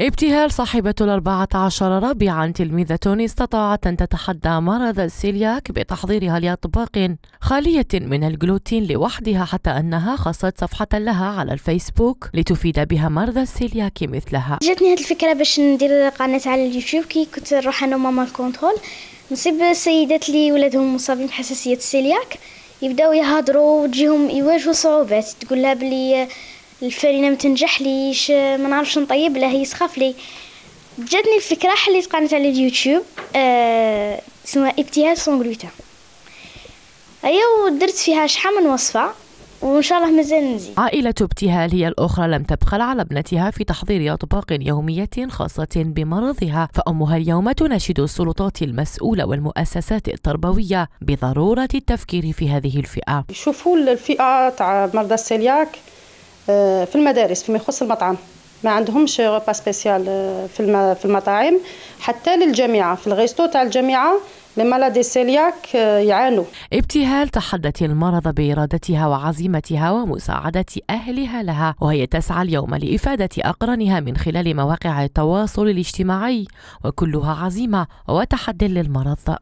ابتهال صاحبة الأربعة عشر ربيعا تلميذة استطاعت أن تتحدى مرض السيلياك بتحضيرها لأطباق خالية من الجلوتين لوحدها حتى أنها خصت صفحة لها على الفيسبوك لتفيد بها مرضى السيلياك مثلها جاتني هذه الفكرة باش ندير قناة على اليوتيوب كي كنت نروح أنا وماما الكونترول نصيب السيدات اللي ولادهم مصابين بحساسية السيلياك يبداو يهضروا وتجيهم يواجهوا صعوبات تقول لها بلي الفرينه ما تنجحليش آه، ما نعرفش نطيب هي سخاف لي جاتني الفكره حليت قناه على اليوتيوب آه اسمها ابتهال سون غلوتين هيا أيوة، ودرت فيها شحال من وصفه وان شاء الله مازال نزيد عائله ابتهال هي الاخرى لم تبخل على ابنتها في تحضير اطباق يوميه خاصه بمرضها فامها اليوم تناشد السلطات المسؤوله والمؤسسات التربويه بضروره التفكير في هذه الفئه شوفوا الفئه تاع مرضى السيلياك في المدارس فيما يخص المطعم ما عندهمش روبا آه، سبيسيال في في المطاعم حتى للجامعه في الغيستو تاع الجامعه لمالادي سيلياك آه، يعانوا ابتهال تحدت المرض بإرادتها وعزيمتها ومساعدة أهلها لها وهي تسعى اليوم لإفادة أقرانها من خلال مواقع التواصل الاجتماعي وكلها عزيمة وتحد للمرض